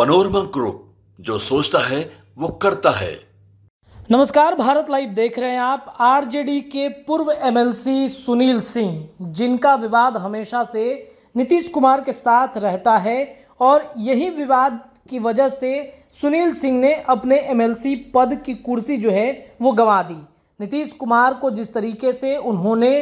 panorama group जो सोचता है वो करता है नमस्कार भारत लाइव देख रहे हैं आप आरजेडी के पूर्व एमएलसी सुनील सिंह जिनका विवाद हमेशा से नीतीश कुमार के साथ रहता है और यही विवाद की वजह से सुनील सिंह ने अपने एमएलसी पद की कुर्सी जो है वो गंवा दी नीतीश कुमार को जिस तरीके से उन्होंने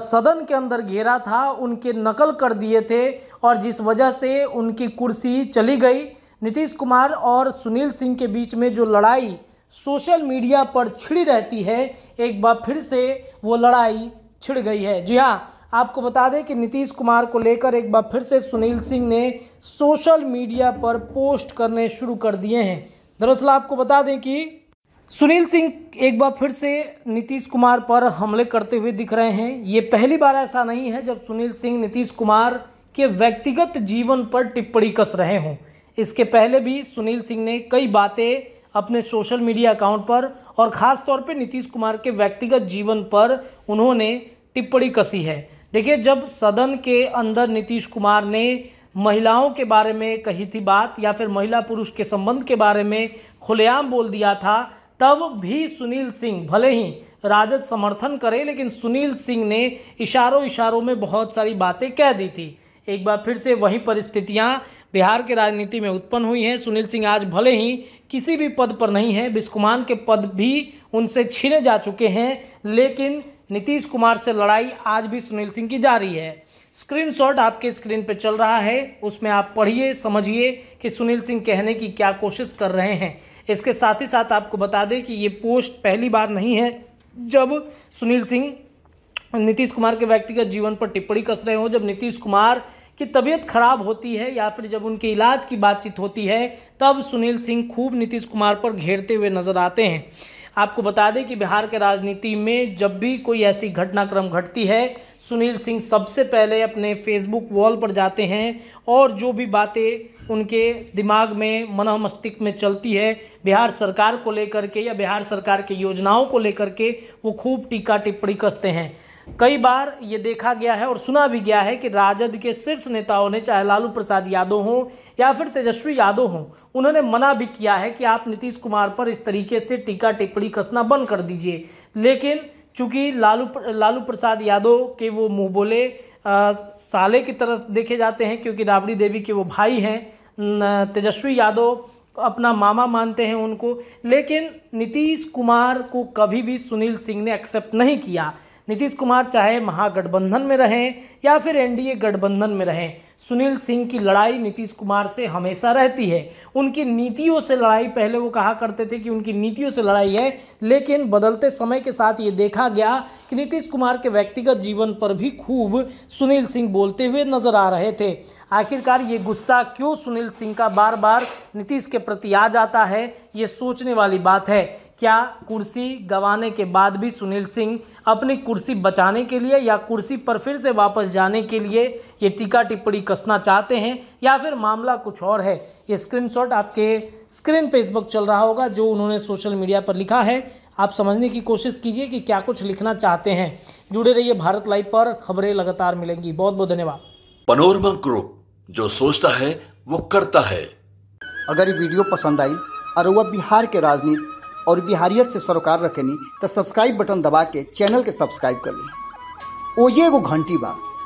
सदन के अंदर घेरा था उनके नकल कर दिए थे और जिस वजह से उनकी कुर्सी चली गई नीतीश कुमार और सुनील सिंह के बीच में जो लड़ाई सोशल मीडिया पर छिड़ी रहती है एक बार फिर से वो लड़ाई छिड़ गई है जी हाँ आपको बता दें कि नीतीश कुमार को लेकर एक बार फिर से सुनील सिंह ने सोशल मीडिया पर पोस्ट करने शुरू कर दिए हैं दरअसल आपको बता दें कि सुनील सिंह एक बार फिर से नीतीश कुमार पर हमले करते हुए दिख रहे हैं ये पहली बार ऐसा नहीं है जब सुनील सिंह नीतीश कुमार के व्यक्तिगत जीवन पर टिप्पणी कस रहे हों इसके पहले भी सुनील सिंह ने कई बातें अपने सोशल मीडिया अकाउंट पर और ख़ास तौर पे नीतीश कुमार के व्यक्तिगत जीवन पर उन्होंने टिप्पणी कसी है देखिए जब सदन के अंदर नीतीश कुमार ने महिलाओं के बारे में कही थी बात या फिर महिला पुरुष के संबंध के बारे में खुलेआम बोल दिया था तब भी सुनील सिंह भले ही राजद समर्थन करे लेकिन सुनील सिंह ने इशारों इशारों में बहुत सारी बातें कह दी थी एक बार फिर से वही परिस्थितियाँ बिहार के राजनीति में उत्पन्न हुई हैं सुनील सिंह आज भले ही किसी भी पद पर नहीं है बिस्कुमान के पद भी उनसे छीने जा चुके हैं लेकिन नीतीश कुमार से लड़ाई आज भी सुनील सिंह की जारी है स्क्रीनशॉट आपके स्क्रीन पर चल रहा है उसमें आप पढ़िए समझिए कि सुनील सिंह कहने की क्या कोशिश कर रहे हैं इसके साथ ही साथ आपको बता दें कि ये पोस्ट पहली बार नहीं है जब सुनील सिंह नीतीश कुमार के व्यक्तिगत जीवन पर टिप्पणी कस रहे हो जब नीतीश कुमार कि तबीयत खराब होती है या फिर जब उनके इलाज की बातचीत होती है तब सुनील सिंह खूब नीतीश कुमार पर घेरते हुए नजर आते हैं आपको बता दें कि बिहार के राजनीति में जब भी कोई ऐसी घटनाक्रम घटती है सुनील सिंह सबसे पहले अपने फेसबुक वॉल पर जाते हैं और जो भी बातें उनके दिमाग में मन मस्तिष्क में चलती है बिहार सरकार को लेकर के या बिहार सरकार की योजनाओं को लेकर के वो खूब टीका टिप्पणी कसते हैं कई बार ये देखा गया है और सुना भी गया है कि राजद के शीर्ष नेताओं ने चाहे लालू प्रसाद यादव हों या फिर तेजस्वी यादव हों उन्होंने मना भी किया है कि आप नीतीश कुमार पर इस तरीके से टीका टिप्पणी कसना बंद कर दीजिए लेकिन चूंकि लालू लालू प्रसाद यादव के वो मुँह बोले साले की तरह देखे जाते हैं क्योंकि राबड़ी देवी के वो भाई हैं तेजस्वी यादव अपना मामा मानते हैं उनको लेकिन नीतीश कुमार को कभी भी सुनील सिंह ने एक्सेप्ट नहीं किया नीतीश कुमार चाहे महागठबंधन में रहें या फिर एनडीए गठबंधन में रहें सुनील सिंह की लड़ाई नीतीश कुमार से हमेशा रहती है उनकी नीतियों से लड़ाई पहले वो कहा करते थे कि उनकी नीतियों से लड़ाई है लेकिन बदलते समय के साथ ये देखा गया कि नीतीश कुमार के व्यक्तिगत जीवन पर भी खूब सुनील सिंह बोलते हुए नजर आ रहे थे आखिरकार ये गुस्सा क्यों सुनील सिंह का बार बार नीतीश के प्रति आ जाता है ये सोचने वाली बात है क्या कुर्सी गंवाने के बाद भी सुनील सिंह अपनी कुर्सी बचाने के लिए या कुर्सी पर फिर से वापस जाने के लिए ये टीका टिप्पणी कसना चाहते हैं या फिर मामला कुछ और है ये स्क्रीनशॉट आपके स्क्रीन पे इस वक्त चल रहा होगा जो उन्होंने सोशल मीडिया पर लिखा है आप समझने की कोशिश कीजिए कि क्या कुछ लिखना चाहते हैं जुड़े रहिए भारत लाइव पर खबरें लगातार मिलेंगी बहुत बहुत धन्यवाद पनोरमा ग्रुप जो सोचता है वो करता है अगर ये वीडियो पसंद आई और वह बिहार के राजनीति और बिहारियत से सरोकार रखेनी तो सब्सक्राइब बटन दबा के चैनल के सब्सक्राइब कर ली ओजे एगो घंटी बा